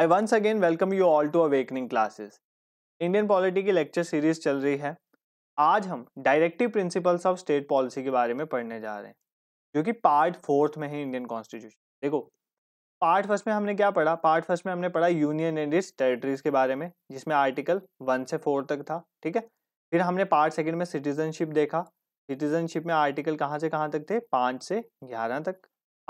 I once again welcome you all to awakening classes Indian polity की lecture series चल रही है आज हम directive principles of state policy के बारे में पढ़ने जा रहे हैं जो कि पार्ट फोर्थ में है इंडियन कॉन्स्टिट्यूशन देखो पार्ट फर्स्ट में हमने क्या पढ़ा पार्ट फर्स्ट में हमने पढ़ा यूनियन एंड इट्स टेरिटरीज के बारे में जिसमें आर्टिकल वन से फोर तक था ठीक है फिर हमने पार्ट सेकेंड में सिटीजनशिप देखा सिटीजनशिप में आर्टिकल कहाँ से कहाँ तक थे पाँच से ग्यारह तक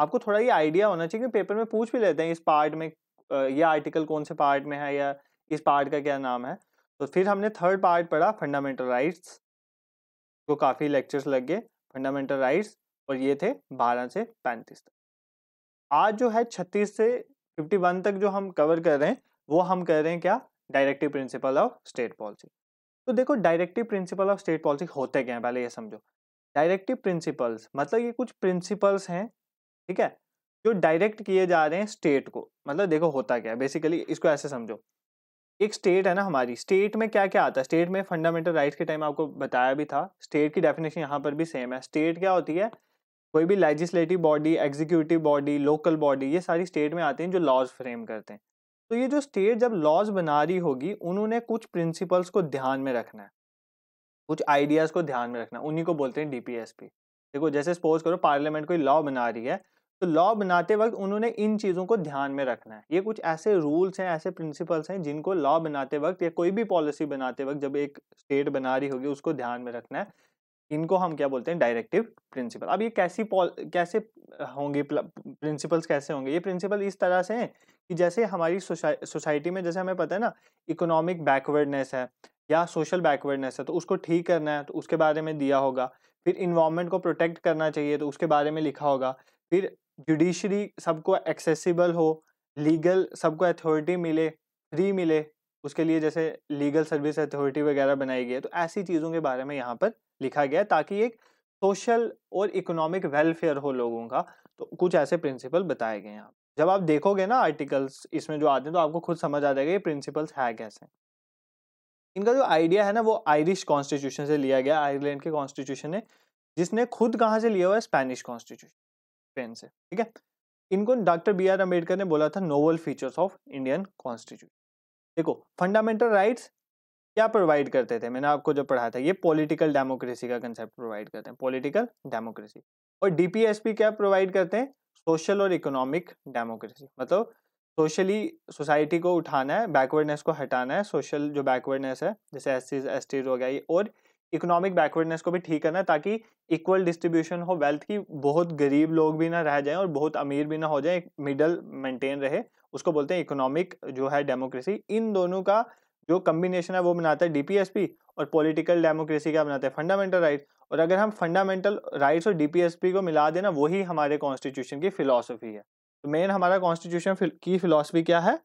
आपको थोड़ा ये आइडिया होना चाहिए कि पेपर में पूछ भी लेते हैं इस पार्ट में ये आर्टिकल कौन से पार्ट में है या इस पार्ट का क्या नाम है तो फिर हमने थर्ड पार्ट पढ़ा फंडामेंटल राइट्स को काफ़ी लेक्चर्स लग गए फंडामेंटल राइट्स और ये थे बारह से पैंतीस तक आज जो है छत्तीस से फिफ्टी वन तक जो हम कवर कर रहे हैं वो हम कर रहे हैं क्या directive principle of state policy तो देखो directive principle of state policy होते क्या हैं पहले ये समझो डायरेक्टिव प्रिंसिपल्स मतलब ये कुछ प्रिंसिपल्स हैं ठीक है जो डायरेक्ट किए जा रहे हैं स्टेट को मतलब देखो होता क्या है बेसिकली इसको ऐसे समझो एक स्टेट है ना हमारी स्टेट में क्या क्या आता है स्टेट में फंडामेंटल राइट्स के टाइम आपको बताया भी था स्टेट की डेफिनेशन यहाँ पर भी सेम है स्टेट क्या होती है कोई भी legislative body executive body local body ये सारी स्टेट में आते हैं जो लॉज फ्रेम करते हैं तो ये जो स्टेट जब लॉज बना रही होगी उन्होंने कुछ प्रिंसिपल्स को ध्यान में रखना है कुछ आइडियाज़ को ध्यान में रखना उन्हीं को बोलते हैं डीपीएसपी देखो जैसे सपोज करो पार्लियामेंट कोई लॉ बना रही है तो लॉ बनाते वक्त उन्होंने इन चीज़ों को ध्यान में रखना है ये कुछ ऐसे रूल्स हैं ऐसे प्रिंसिपल्स हैं जिनको लॉ बनाते वक्त या कोई भी पॉलिसी बनाते वक्त जब एक स्टेट बना रही होगी उसको ध्यान में रखना है इनको हम क्या बोलते हैं डायरेक्टिव प्रिंसिपल अब ये कैसी कैसे होंगे प्रिंसिपल्स कैसे होंगे ये प्रिंसिपल इस तरह से हैं कि जैसे हमारी सोसाइटी में जैसे हमें पता है ना इकोनॉमिक बैकवर्डनेस है या सोशल बैकवर्डनेस है तो उसको ठीक करना है तो उसके बारे में दिया होगा फिर इन्वामेंट को प्रोटेक्ट करना चाहिए तो उसके बारे में लिखा होगा फिर जुडिशरी सबको एक्सेसिबल हो लीगल सबको अथॉरिटी मिले फ्री मिले उसके लिए जैसे लीगल सर्विस अथॉरिटी वगैरह बनाई गई है तो ऐसी चीज़ों के बारे में यहाँ पर लिखा गया है ताकि एक सोशल और इकोनॉमिक वेलफेयर हो लोगों का तो कुछ ऐसे प्रिंसिपल बताए गए यहाँ जब आप देखोगे ना आर्टिकल्स इसमें जो आते हैं तो आपको खुद समझ आ जाएगा ये प्रिंसिपल्स है कैसे इनका जो आइडिया है ना वो आयरिश कॉन्स्टिट्यूशन से लिया गया आयरलैंड के कॉन्स्टिट्यूशन ने जिसने खुद कहाँ से लिया हुआ है स्पेनिश कॉन्स्टिट्यूशन पेन से ठीक है इनको डॉक्टर बी आर अम्बेडकर ने बोला था novel features of Indian constitution देखो फंडामेंटल राइट्स क्या प्रोवाइड करते थे मैंने आपको जो पढ़ाया था ये पॉलिटिकल डेमोक्रेसी का कंसेप्ट प्रोवाइड करते हैं पॉलिटिकल डेमोक्रेसी और डीपीएसपी क्या प्रोवाइड करते हैं सोशल और इकोनॉमिक डेमोक्रेसी मतलब सोशली सोसाइटी को उठाना है बैकवर्डनेस को हटाना है सोशल जो बैकवर्डनेस है जैसे एस सी एस हो गया और इकोनॉमिक बैकवर्डनेस को भी ठीक करना ताकि इक्वल डिस्ट्रीब्यूशन हो वेल्थ की बहुत गरीब लोग भी ना रह जाएं और बहुत अमीर भी ना हो जाए मिडल मेंटेन रहे उसको बोलते हैं इकोनॉमिक जो है डेमोक्रेसी इन दोनों का जो कम्बिनेशन है वो बनाता है डीपीएसपी और पॉलिटिकल डेमोक्रेसी क्या बनाते हैं फंडामेंटल राइट और अगर हम फंडामेंटल राइट्स और डीपीएसपी को मिला देना वही हमारे कॉन्स्टिट्यूशन की फिलोसफी है तो मेन हमारा कॉन्स्टिट्यूशन की फिलोसफी क्या है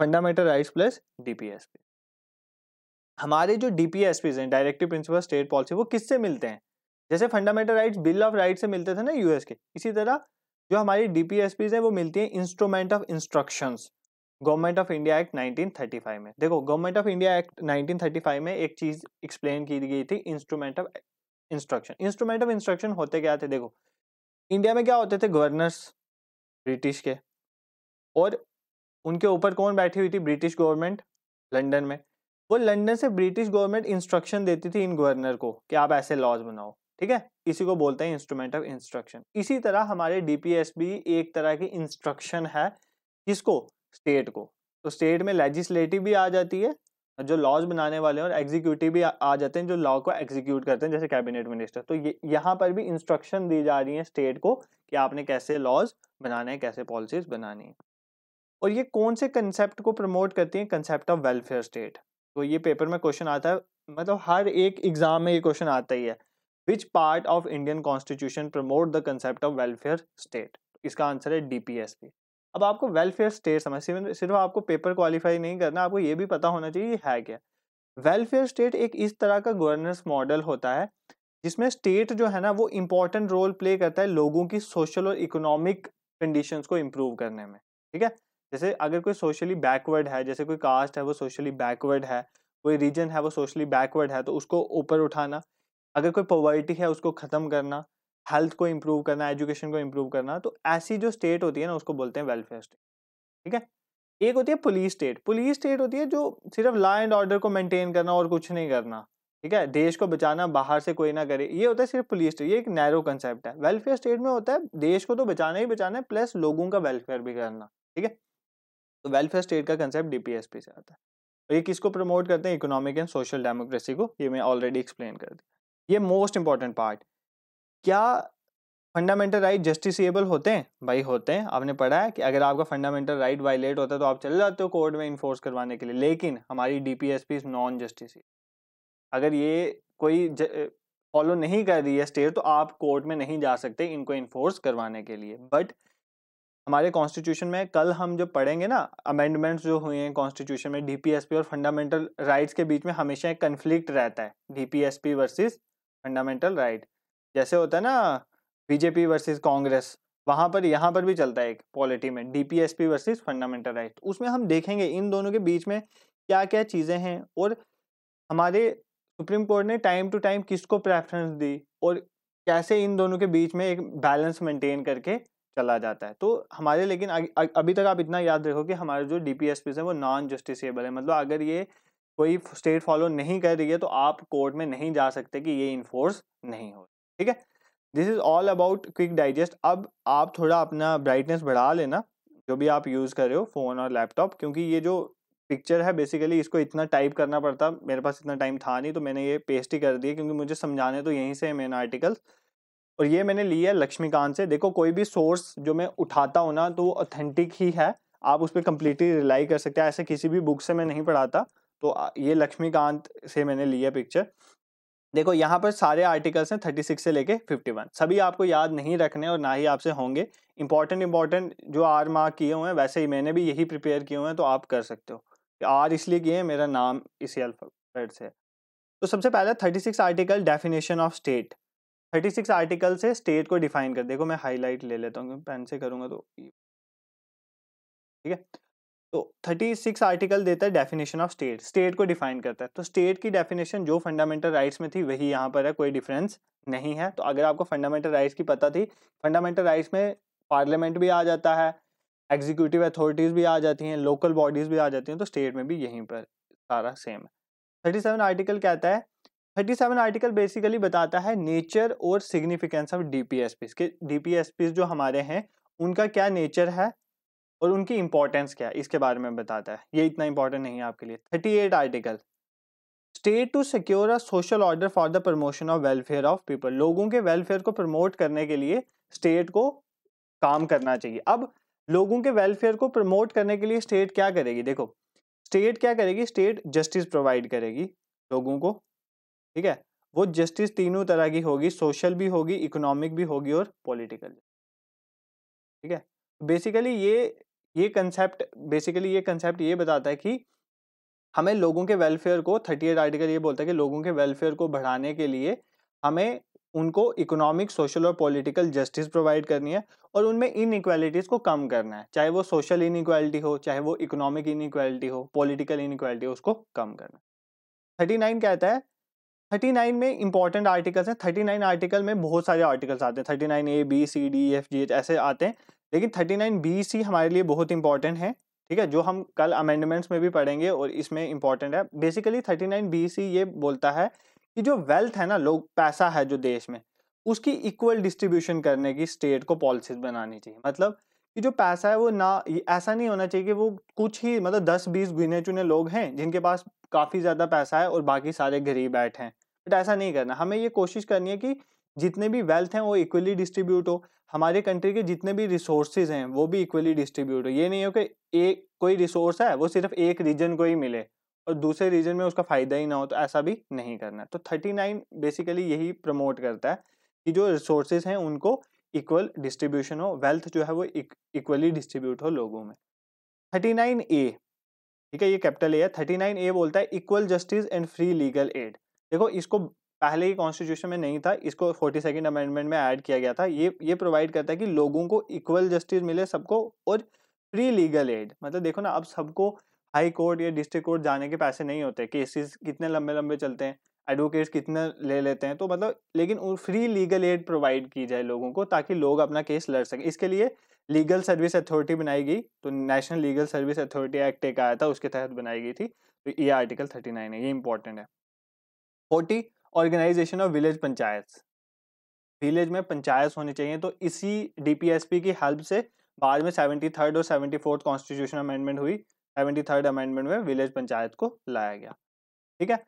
फंडामेंटल राइट्स प्लस डीपीएसपी हमारे जो डी पी एस पीज हैं डायरेक्टिव प्रिंसिपल स्टेट पॉलिसी वो किससे मिलते हैं जैसे fundamental rights bill of right से मिलते थे ना यूएस के इसी तरह जो हमारी डी पी एस पीज हैं वो मिलती हैं instrument of instruction government of India act 1935 में देखो गवर्नमेंट ऑफ इंडिया एक्ट 1935 में एक चीज एक्सप्लेन की गई थी instrument of instruction instrument of instruction होते क्या थे देखो इंडिया में क्या होते थे गवर्नर्स ब्रिटिश के और उनके ऊपर कौन बैठी हुई थी ब्रिटिश गवर्नमेंट लंदन में वो लंदन से ब्रिटिश गवर्नमेंट इंस्ट्रक्शन देती थी इन गवर्नर को कि आप ऐसे लॉज बनाओ ठीक है इसी को बोलते हैं इंस्ट्रूमेंट ऑफ इंस्ट्रक्शन इसी तरह हमारे डीपीएसबी एक तरह की इंस्ट्रक्शन है किसको स्टेट को तो स्टेट में लेजिस्लेटिव भी आ जाती है जो लॉज बनाने वाले हैं और एग्जीक्यूटिव भी आ, जाते हैं जो लॉ को एग्जीक्यूट करते हैं जैसे कैबिनेट मिनिस्टर तो ये यहाँ पर भी इंस्ट्रक्शन दी जा रही है स्टेट को कि आपने कैसे लॉज बनाने हैं कैसे पॉलिसीज बनानी है और ये कौन से कंसेप्ट को प्रमोट करती है कंसेप्ट ऑफ वेलफेयर स्टेट तो ये पेपर में क्वेश्चन आता है मतलब हर एक एग्ज़ाम में ये क्वेश्चन आता ही है which part of Indian constitution promote the concept of welfare state इसका आंसर है डी अब आपको वेलफेयर स्टेट समझ सिर्फ आपको पेपर क्वालिफाई नहीं करना आपको ये भी पता होना चाहिए है क्या वेलफेयर स्टेट एक इस तरह का गवर्नेंस मॉडल होता है जिसमें स्टेट जो है ना वो इंपॉर्टेंट रोल प्ले करता है लोगों की सोशल और इकोनॉमिक कंडीशंस को इम्प्रूव करने में ठीक है जैसे अगर कोई सोशली बैकवर्ड है जैसे कोई कास्ट है वो सोशली बैकवर्ड है कोई रीजन है वो सोशली बैकवर्ड है तो उसको ऊपर उठाना अगर कोई पॉवर्टी है उसको ख़त्म करना हेल्थ को इम्प्रूव करना एजुकेशन को इम्प्रूव करना तो ऐसी जो स्टेट होती है ना उसको बोलते हैं वेलफेयर स्टेट ठीक है एक होती है पुलिस स्टेट पुलिस स्टेट होती है जो सिर्फ लॉ एंड ऑर्डर को मेंटेन करना और कुछ नहीं करना ठीक है देश को बचाना बाहर से कोई ना करे ये होता है सिर्फ पुलिस स्टेट ये एक नैरो कंसेप्ट है वेलफेयर स्टेट में होता है देश को तो बचाना ही बचाना है प्लस लोगों का वेलफेयर भी करना ठीक है तो वेलफेयर स्टेट का कंसेप्ट डीपीएसपी से आता है और तो ये किसको प्रमोट करते हैं इकोनॉमिक एंड सोशल डेमोक्रेसी को ये मैं ऑलरेडी एक्सप्लेन कर दी ये मोस्ट इंपॉर्टेंट पार्ट क्या फंडामेंटल राइट जस्टिसबल होते हैं भाई होते हैं आपने पढ़ा है कि अगर आपका फंडामेंटल राइट वायलेट होता है तो आप चले जाते हो कोर्ट में इन्फोर्स करवाने के लिए लेकिन हमारी D P S P non justice अगर ये कोई फॉलो नहीं कर रही है स्टेट तो आप कोर्ट में नहीं जा सकते इनको इन्फोर्स करवाने के लिए बट हमारे कॉन्स्टिट्यूशन में कल हम जो पढ़ेंगे ना अमेंडमेंट्स जो हुए हैं कॉन्स्टिट्यूशन में डीपीएसपी और फंडामेंटल राइट्स के बीच में हमेशा एक कन्फ्लिक्ट रहता है डीपीएसपी वर्सेस फंडामेंटल राइट जैसे होता है ना बीजेपी वर्सेस कांग्रेस वहाँ पर यहाँ पर भी चलता है एक पॉलिटी में डीपीएसपी वर्सेस फंडामेंटल राइट उसमें हम देखेंगे इन दोनों के बीच में क्या क्या चीज़ें हैं और हमारे सुप्रीम कोर्ट ने टाइम टू टाइम किसको प्रेफरेंस दी और कैसे इन दोनों के बीच में एक बैलेंस मेंटेन करके चला जाता है तो हमारे लेकिन अभी तक आप इतना याद रखो कि हमारे जो डी पी हैं वो नॉन जस्टिसबल है मतलब अगर ये कोई स्टेट फॉलो नहीं कर रही है तो आप कोर्ट में नहीं जा सकते कि ये इन्फोर्स नहीं हो ठीक है this is all about quick digest अब आप थोड़ा अपना ब्राइटनेस बढ़ा लेना जो भी आप यूज़ कर रहे हो फ़ोन और लैपटॉप क्योंकि ये जो पिक्चर है बेसिकली इसको इतना टाइप करना पड़ता मेरे पास इतना टाइम था नहीं तो मैंने ये पेस्ट ही कर दिया क्योंकि मुझे समझाने तो यहीं से है मेन आर्टिकल्स और ये मैंने ली है लक्ष्मीकांत से देखो कोई भी सोर्स जो मैं उठाता हूँ ना तो वो ऑथेंटिक ही है आप उस पर कम्प्लीटली रिलाई कर सकते हैं ऐसे किसी भी बुक से मैं नहीं पढ़ाता तो ये लक्ष्मीकांत से मैंने ली है पिक्चर देखो यहाँ पर सारे आर्टिकल्स हैं सिक्स से लेके वन सभी आपको याद नहीं रखने और ना ही आपसे होंगे इंपॉर्टेंट इंपॉर्टेंट जो आर मार्क किए हुए हैं वैसे ही मैंने भी यही प्रिपेयर किए हुए हैं तो आप कर सकते हो आर इसलिए किए हैं मेरा नाम इसी अल्फाबेट से तो सबसे पहला six article definition of state thirty six article से स्टेट को डिफाइन कर देखो मैं हाईलाइट ले लेता हूँ पेन से करूँगा तो ठीक है तो थर्टी सिक्स आर्टिकल देता है डेफिनेशन ऑफ स्टेट स्टेट को डिफाइन करता है तो स्टेट की डेफिनेशन जो फंडामेंटल राइट्स में थी वही यहाँ पर है कोई डिफरेंस नहीं है तो अगर आपको फंडामेंटल राइट्स की पता थी फंडामेंटल राइट्स में पार्लियामेंट भी आ जाता है एग्जीक्यूटिव अथॉरिटीज़ भी आ जाती हैं लोकल बॉडीज़ भी आ जाती हैं तो स्टेट में भी यहीं पर सारा सेम है थर्टी सेवन आर्टिकल कहता है थर्टी सेवन आर्टिकल बेसिकली बताता है नेचर और significance of D P S P के डी पी एस पीज जो हमारे हैं उनका क्या नेचर है और उनकी इंपॉर्टेंस क्या है इसके बारे में बताता है ये इतना इंपॉर्टेंट नहीं है आपके लिए thirty eight article state to secure a social order for the promotion of welfare of people लोगों के वेलफेयर को प्रमोट करने के लिए स्टेट को काम करना चाहिए अब लोगों के वेलफेयर को प्रमोट करने के लिए स्टेट क्या करेगी देखो स्टेट क्या करेगी स्टेट जस्टिस प्रोवाइड करेगी लोगों को ठीक है वो जस्टिस तीनों तरह की होगी सोशल भी होगी इकोनॉमिक भी होगी और पॉलिटिकल ठीक है बेसिकली ये ये कंसेप्ट बेसिकली ये कंसेप्ट ये बताता है कि हमें लोगों के वेलफेयर को थर्टी एट आर्टिकल ये बोलता है कि लोगों के वेलफेयर को बढ़ाने के लिए हमें उनको इकोनॉमिक सोशल और पॉलिटिकल जस्टिस प्रोवाइड करनी है और उनमें इनइक्वालिटीज़ को कम करना है चाहे वो सोशल इन हो चाहे वो इकोनॉमिक इनइक्वालिटी हो पॉलिटिकल इन हो उसको कम करना थर्टी नाइन कहता है थर्टी नाइन में इंपॉर्टेंट आर्टिकल्स हैं थर्टी नाइन आर्टिकल में बहुत सारे आर्टिकल्स आते हैं thirty nine A B C D F G H ऐसे आते हैं लेकिन थर्टी नाइन बी सी हमारे लिए बहुत इंपॉर्टेंट है ठीक है जो हम कल अमेंडमेंट्स में भी पढ़ेंगे और इसमें इंपॉर्टेंट है basically thirty nine B C ये बोलता है कि जो वेल्थ है ना लोग पैसा है जो देश में उसकी इक्वल डिस्ट्रीब्यूशन करने की स्टेट को पॉलिसीज बनानी चाहिए मतलब कि जो पैसा है वो ना ऐसा नहीं होना चाहिए कि वो कुछ ही मतलब दस बीस गिने चुने लोग हैं जिनके पास काफ़ी ज़्यादा पैसा है और बाकी सारे गरीब बैठे हैं बट ऐसा नहीं करना हमें ये कोशिश करनी है कि जितने भी वेल्थ हैं वो इक्वली डिस्ट्रीब्यूट हो हमारे कंट्री के जितने भी रिसोर्सेज हैं वो भी इक्वली डिस्ट्रीब्यूट हो ये नहीं हो कि एक कोई रिसोर्स है वो सिर्फ एक रीजन को ही मिले और दूसरे रीजन में उसका फ़ायदा ही ना हो तो ऐसा भी नहीं करना तो थर्टी नाइन बेसिकली यही प्रमोट करता है कि जो रिसोर्सेज हैं उनको इक्वल डिस्ट्रीब्यूशन हो वेल्थ जो है वो इक्वली डिस्ट्रीब्यूट हो लोगों में थर्टी नाइन ए ठीक है ये कैपिटल ए है थर्टी नाइन ए बोलता है equal justice and free legal aid देखो इसको पहले ही कॉन्स्टिट्यूशन में नहीं था इसको फोर्टी सेकेंड अमेंडमेंट में ऐड किया गया था ये ये प्रोवाइड करता है कि लोगों को इक्वल जस्टिस मिले सबको और फ्री लीगल एड मतलब देखो ना अब सबको हाई कोर्ट या डिस्ट्रिक्ट कोर्ट जाने के पैसे नहीं होते केसेस कितने लंबे लंबे चलते हैं एडवोकेट्स कितना ले लेते हैं तो मतलब लेकिन फ्री लीगल एड प्रोवाइड की जाए लोगों को ताकि लोग अपना केस लड़ सकें इसके लिए लीगल सर्विस अथॉरिटी बनाई गई तो national legal service authority act एक आया था उसके तहत बनाई गई थी तो ये आर्टिकल थर्टी नाइन है ये इंपॉर्टेंट है forty organisation of village panchayat village में पंचायत होनी चाहिए तो इसी डीपीएसपी की हेल्प से बाद में सेवेंटी थर्ड और सेवेंटी फोर्थ कॉन्स्टिट्यूशन अमेंडमेंट हुई सेवेंटी थर्ड अमेंडमेंट में विलेज पंचायत को लाया गया ठीक है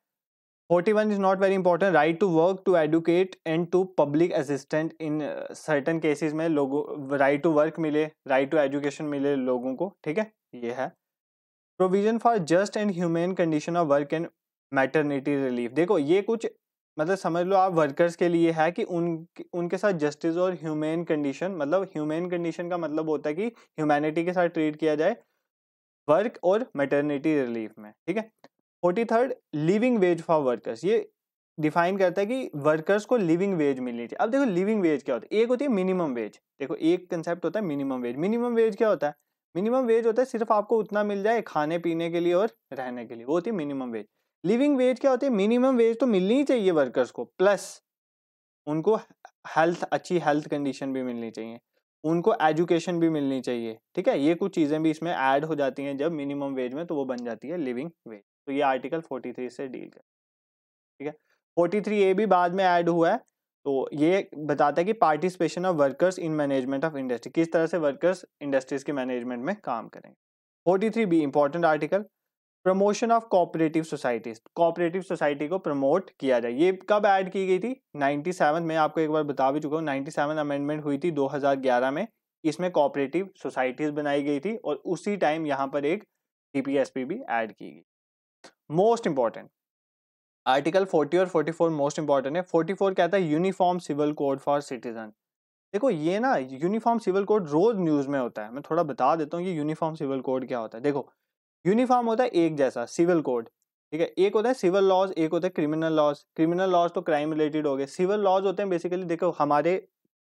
forty one is not very important right to work to educate and to public assistant in certain cases में लोगों राइट टू वर्क मिले राइट टू एजुकेशन मिले लोगों को ठीक है ये है provision for just and humane condition of work and maternity relief देखो ये कुछ मतलब समझ लो आप वर्कर्स के लिए है कि उन उनके साथ जस्टिस और ह्यूमेन कंडीशन मतलब ह्यूमेन कंडीशन का मतलब होता है कि ह्यूमैनिटी के साथ ट्रीट किया जाए वर्क और मेटर्निटी रिलीफ में ठीक है forty third living wage for workers ये डिफाइन करता है कि वर्कर्स को लिविंग वेज मिलनी चाहिए अब देखो लिविंग वेज क्या होता है एक होती है मिनिमम वेज देखो एक कंसेप्ट होता है मिनिमम वेज मिनिमम वेज क्या होता है मिनिमम वेज होता है सिर्फ आपको उतना मिल जाए खाने पीने के लिए और रहने के लिए वो होती है मिनिमम वेज लिविंग वेज क्या होती है मिनिमम वेज तो मिलनी ही चाहिए वर्कर्स को प्लस उनको हेल्थ अच्छी हेल्थ कंडीशन भी मिलनी चाहिए उनको एजुकेशन भी मिलनी चाहिए ठीक है ये कुछ चीज़ें भी इसमें ऐड हो जाती हैं जब मिनिमम वेज में तो वो बन जाती है लिविंग वेज तो ये आर्टिकल 43 से डील कर ठीक है 43 ए भी बाद में ऐड हुआ है तो ये बताता है कि participation of workers in management of industry किस तरह से वर्कर्स इंडस्ट्रीज के मैनेजमेंट में काम करेंगे forty three B important article promotion of cooperative societies cooperative society को प्रमोट किया जाए ये कब ऐड की गई थी 97 में आपको एक बार बता भी चुका हूँ 97 अमेंडमेंट हुई थी 2011 में इसमें कोऑपरेटिव सोसाइटीज बनाई गई थी और उसी टाइम यहाँ पर एक डी भी ऐड की गई मोस्ट इंपॉर्टेंट आर्टिकल 40 और 44 मोस्ट इंपॉर्टेंट है 44 कहता है uniform civil code for citizen देखो ये ना यूनिफॉर्म सिविल कोड रोज न्यूज में होता है मैं थोड़ा बता देता हूँ कि यूनिफॉर्म सिविल कोड क्या होता है देखो यूनिफॉर्म होता है एक जैसा सिविल कोड ठीक है एक होता है सिविल लॉज एक होता है क्रिमिनल लॉज क्रिमिनल लॉज तो क्राइम रिलेटेड हो गए सिविल लॉज होते हैं बेसिकली देखो हमारे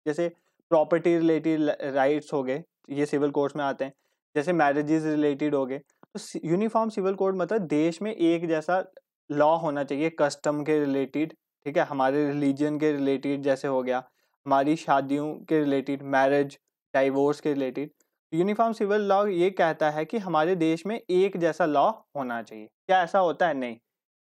जैसे प्रॉपर्टी रिलेटेड राइट्स हो गए ये सिविल कोर्स में आते हैं जैसे मैरिजेज रिलेटेड हो गए तो यूनिफॉर्म सिविल कोड मतलब देश में एक जैसा लॉ होना चाहिए कस्टम के रिलेटेड ठीक है हमारे रिलीजन के रिलेटेड जैसे हो गया हमारी शादियों के रिलेटेड मैरिज डाइवोर्स के रिलेटेड यूनिफॉर्म सिविल लॉ ये कहता है कि हमारे देश में एक जैसा लॉ होना चाहिए क्या ऐसा होता है नहीं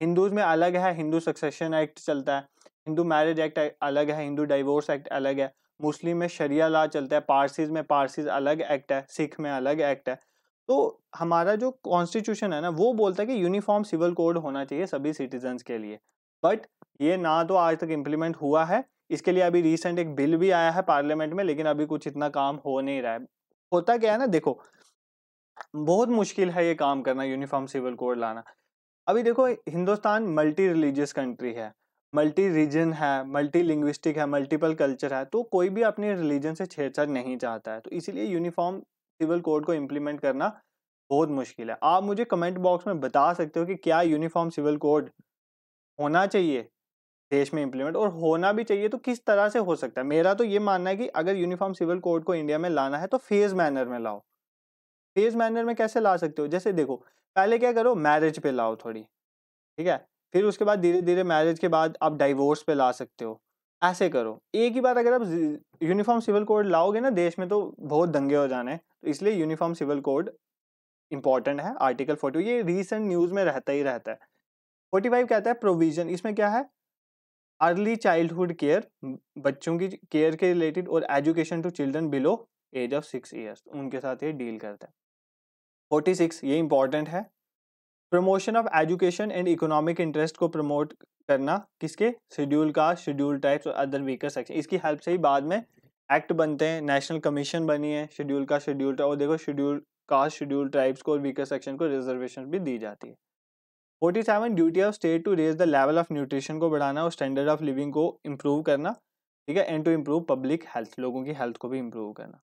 हिंदूज में अलग है हिंदू सक्सेशन एक्ट चलता है हिंदू मैरिज एक्ट अलग है हिंदू डाइवोर्स एक्ट अलग है मुस्लिम में शरिया लॉ चलता है पारसीज में पारसीज अलग एक्ट है सिख में अलग एक्ट है तो हमारा जो कॉन्स्टिट्यूशन है ना वो बोलता है कि यूनिफॉर्म सिविल कोड होना चाहिए सभी सिटीजन के लिए बट ये ना तो आज तक इम्प्लीमेंट हुआ है इसके लिए अभी रिसेंट एक बिल भी आया है पार्लियामेंट में लेकिन अभी कुछ इतना काम हो नहीं रहा है होता क्या है ना देखो बहुत मुश्किल है ये काम करना यूनिफॉर्म सिविल कोड लाना अभी देखो हिंदुस्तान मल्टी रिलीजियस कंट्री है मल्टी रीजन है मल्टी लिंग्विस्टिक है मल्टीपल कल्चर है तो कोई भी अपने रिलीजन से छेड़छाड़ नहीं चाहता है तो इसीलिए यूनिफॉर्म सिविल कोड को इम्प्लीमेंट करना बहुत मुश्किल है आप मुझे कमेंट बॉक्स में बता सकते हो कि क्या यूनिफॉर्म सिविल कोड होना चाहिए देश में इम्प्लीमेंट और होना भी चाहिए तो किस तरह से हो सकता है मेरा तो ये मानना है कि अगर यूनिफॉर्म सिविल कोड को इंडिया में लाना है तो फेज मैनर में लाओ फेज मैनर में कैसे ला सकते हो जैसे देखो पहले क्या करो मैरिज पे लाओ थोड़ी ठीक है फिर उसके बाद धीरे धीरे मैरिज के बाद आप डाइवोर्स पे ला सकते हो ऐसे करो एक ही बात अगर आप यूनिफॉर्म सिविल कोड लाओगे ना देश में तो बहुत दंगे हो जाने तो इसलिए यूनिफॉर्म सिविल कोड इंपॉर्टेंट है आर्टिकल फोर्टी ये रिसेंट न्यूज़ में रहता ही रहता है फोर्टी फाइव कहता है प्रोविजन इसमें क्या है अर्ली चाइल्डहुड केयर बच्चों की केयर के रिलेटेड और education to children below age of six years तो उनके साथ ये डील करता है फोर्टी सिक्स ये इंपॉर्टेंट है promotion of education and economic interest को प्रमोट करना किसके शेड्यूल का शेड्यूल टाइप्स और अदर वीकर सेक्शन इसकी हेल्प से ही बाद में एक्ट बनते हैं नेशनल कमीशन बनी है शेड्यूल का शेड्यूल और देखो शेड्यूल कास्ट शेड्यूल ट्राइब्स को और वीकर सेक्शन को रिजर्वेशन भी दी जाती है forty seven duty of state to raise the level of nutrition को बढ़ाना और स्टैंडर्ड ऑफ लिविंग को इम्प्रूव करना ठीक है and to improve public health लोगों की हेल्थ को भी इम्प्रूव करना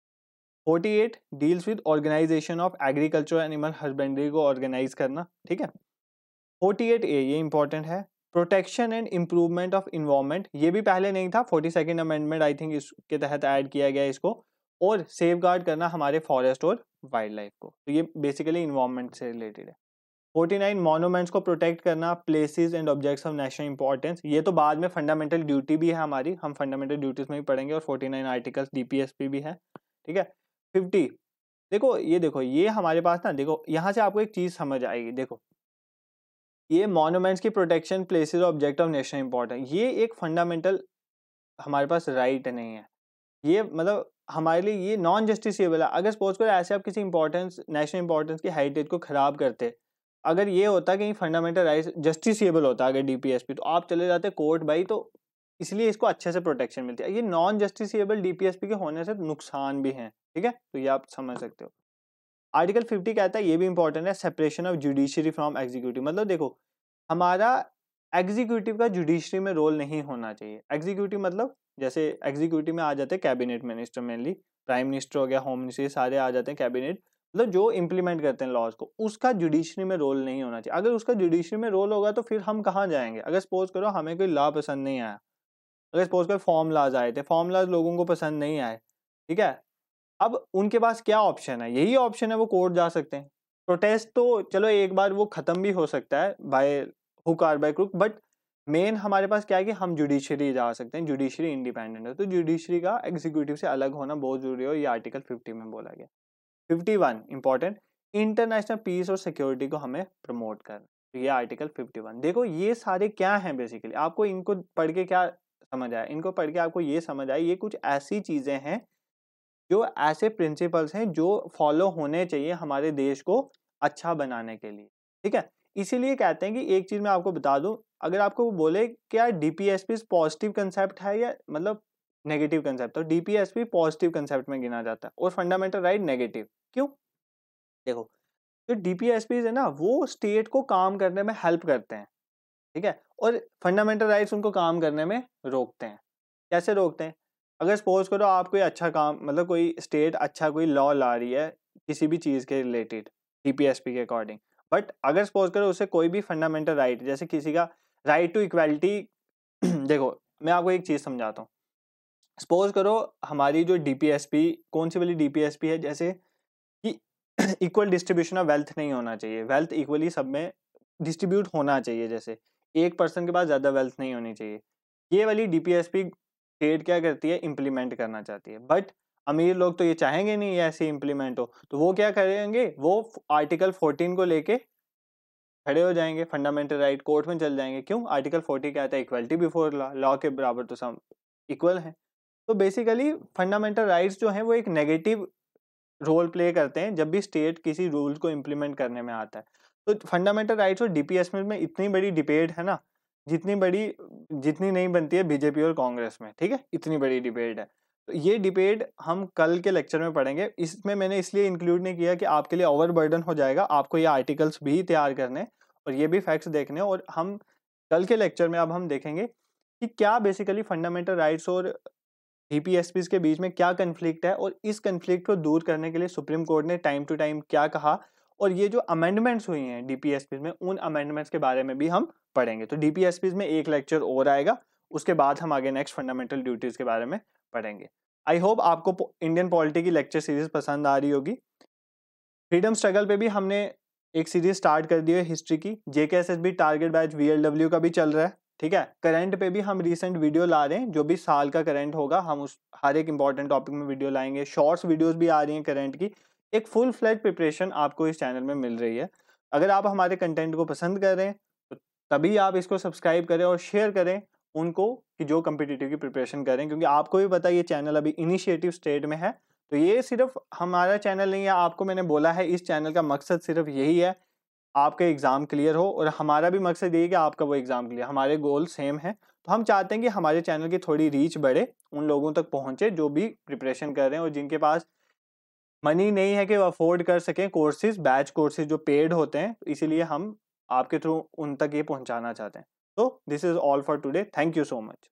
forty eight deals with organisation of agriculture animal husbandry को ऑर्गेनाइज करना ठीक है फोर्टी एट ए ये इंपॉर्टेंट है protection and improvement of environment ये भी पहले नहीं था forty second amendment I think इसके तहत ऐड किया गया इसको और सेफ गार्ड करना हमारे फॉरेस्ट और वाइल्ड लाइफ को तो ये बेसिकली इन्वॉर्मेंट से रिलेटेड है फोर्टी नाइन मोनोमेंट्स को प्रोटेक्ट करना places and objects of national importance ये तो बाद में फंडामेंटल ड्यूटी भी है हमारी हम फंडामेंटल ड्यूटीज में भी पढ़ेंगे और फोर्टी नाइन आर्टिकल्स पी भी है ठीक है फिफ्टी देखो ये देखो ये हमारे पास ना देखो यहाँ से आपको एक चीज़ समझ आएगी देखो ये मॉन्यूमेंट्स की protection places object of national importance ये एक फंडामेंटल हमारे पास राइट right नहीं है ये मतलब हमारे लिए ये नॉन जस्टिसबल है अगर सपोज कर ऐसे आप किसी इंपॉर्टेंस नेशनल इंपॉर्टेंस की हेरिटेज को ख़राब करते अगर ये होता कि फंडामेंटल राइट जस्टिसबल होता अगर पी तो आप चले जाते कोर्ट भाई तो इसलिए इसको अच्छे से प्रोटेक्शन मिलती है ये नॉन जस्टिसबल पी के होने से नुकसान भी हैं ठीक है तो ये आप समझ सकते हो आर्टिकल फिफ्टी कहता है ये भी इंपॉर्टेंट है separation of judiciary from executive मतलब देखो हमारा एग्जीक्यूटिव का जुडिशरी में रोल नहीं होना चाहिए एग्जीक्यूटिव मतलब जैसे एग्जीक्यूटिव में आ जाते हैं cabinet minister mainly prime minister हो गया होम मिनिस्टर सारे आ जाते हैं कैबिनेट मतलब जो इंप्लीमेंट करते हैं लॉज को उसका जुडिशरी में रोल नहीं होना चाहिए अगर उसका जुडिशरी में रोल होगा तो फिर हम कहाँ जाएंगे अगर सपोज करो हमें कोई लॉ पसंद नहीं आया अगर सपोज करो फॉर्म लाज आए थे फॉर्म लाज लोगों को पसंद नहीं आए ठीक है अब उनके पास क्या ऑप्शन है यही ऑप्शन है वो कोर्ट जा सकते हैं प्रोटेस्ट तो चलो एक बार वो ख़त्म भी हो सकता है by hook or by crook but main हमारे पास क्या है कि हम जुडिशरी जा सकते हैं जुडिशरी इंडिपेंडेंट है तो जुडिशरी का एग्जीक्यूटिव से अलग होना बहुत जरूरी है ये आर्टिकल फिफ्टी में बोला गया fifty one important international peace और सिक्योरिटी को हमें प्रमोट करना तो ये आर्टिकल फिफ्टी वन देखो ये सारे क्या हैं बेसिकली आपको इनको पढ़ के क्या समझ आया इनको पढ़ के आपको ये समझ आया ये कुछ ऐसी चीज़ें हैं जो ऐसे प्रिंसिपल्स हैं जो फॉलो होने चाहिए हमारे देश को अच्छा बनाने के लिए ठीक है इसीलिए कहते हैं कि एक चीज़ मैं आपको बता दूं अगर आपको बोले क्या D P S P positive concept है या मतलब नेगेटिव कंसेप्ट तो D P S P positive concept में गिना जाता है और फंडामेंटल राइट नेगेटिव क्यों देखो जो डी पी एस पी है ना वो स्टेट को काम करने में हेल्प करते हैं ठीक है और फंडामेंटल राइट्स उनको काम करने में रोकते हैं कैसे रोकते हैं अगर सपोज करो आप कोई अच्छा काम मतलब कोई स्टेट अच्छा कोई लॉ ला रही है किसी भी चीज़ के रिलेटेड डी के अकॉर्डिंग बट अगर सपोज करो उसे कोई भी फंडामेंटल राइट right, जैसे किसी का राइट टू इक्वलिटी देखो मैं आपको एक चीज़ समझाता हूँ सपोज करो हमारी जो डीपीएसपी कौन सी वाली डीपीएसपी है जैसे कि इक्वल डिस्ट्रीब्यूशन ऑफ वेल्थ नहीं होना चाहिए वेल्थ इक्वली सब में डिस्ट्रीब्यूट होना चाहिए जैसे एक पर्सन के पास ज़्यादा वेल्थ नहीं होनी चाहिए ये वाली डी स्टेट क्या करती है इम्प्लीमेंट करना चाहती है बट अमीर लोग तो ये चाहेंगे नहीं ऐसे इम्प्लीमेंट हो तो वो क्या करेंगे वो आर्टिकल फोर्टीन को लेके खड़े हो जाएंगे फंडामेंटल राइट कोर्ट में चल जाएंगे क्यों आर्टिकल फोर्टी क्या आता है इक्वलिटी बिफोर लॉ लॉ के बराबर तो सब इक्वल है तो बेसिकली फंडामेंटल राइट्स जो हैं वो एक नेगेटिव रोल प्ले करते हैं जब भी स्टेट किसी रूल को इम्प्लीमेंट करने में आता है तो फंडामेंटल राइट्स और डीपीएस में इतनी बड़ी डिबेट है ना जितनी बड़ी जितनी नहीं बनती है बीजेपी और कांग्रेस में ठीक है इतनी बड़ी डिबेट है तो ये डिबेट हम कल के लेक्चर में पढ़ेंगे इसमें मैंने इसलिए इंक्लूड नहीं किया कि आपके लिए ओवरबर्डन हो जाएगा आपको ये आर्टिकल्स भी तैयार करने और ये भी फैक्ट्स देखने और हम कल के लेक्चर में अब हम देखेंगे कि क्या बेसिकली फंडामेंटल राइट्स और डी के बीच में क्या कन्फ्लिक्ट है और इस कन्फ्लिक्ट को दूर करने के लिए सुप्रीम कोर्ट ने टाइम टू टाइम क्या कहा और ये जो अमेंडमेंट्स हुई हैं डी में उन अमेंडमेंट्स के बारे में भी हम पढ़ेंगे तो डीपीएसपीज में एक लेक्चर और आएगा उसके बाद हम आगे नेक्स्ट फंडामेंटल ड्यूटीज़ के बारे में पढ़ेंगे आई होप आपको इंडियन पॉलिटी की लेक्चर सीरीज पसंद आ रही होगी फ्रीडम स्ट्रगल पे भी हमने एक सीरीज स्टार्ट कर दी है हिस्ट्री की J K S S B target batch V का भी चल रहा है ठीक है करंट पे भी हम रिसेंट वीडियो ला रहे हैं जो भी साल का करंट होगा हम उस हर एक इंपॉर्टेंट टॉपिक में वीडियो लाएंगे शॉर्ट्स वीडियोस भी आ रही हैं करंट की एक फुल फ्लैट प्रिपरेशन आपको इस चैनल में मिल रही है अगर आप हमारे कंटेंट को पसंद कर रहे हैं तभी आप इसको सब्सक्राइब करें और शेयर करें उनको कि जो कम्पिटिटिव की प्रिपरेशन करें क्योंकि आपको भी पता है ये चैनल अभी इनिशिएटिव स्टेट में है तो ये सिर्फ हमारा चैनल नहीं है आपको मैंने बोला है इस चैनल का मकसद सिर्फ यही है आपका एग्ज़ाम क्लियर हो और हमारा भी मकसद यही है कि आपका वो एग्ज़ाम क्लियर हमारे गोल सेम है तो हम चाहते हैं कि हमारे चैनल की थोड़ी रीच बढ़े उन लोगों तक पहुँचे जो भी प्रिपरेशन कर रहे हैं और जिनके पास मनी नहीं है कि वो अफोर्ड कर सकें कोर्सेज बैच कोर्सेज जो पेड होते हैं तो इसीलिए हम आपके थ्रू उन तक ये पहुंचाना चाहते हैं तो this is all for today thank you so much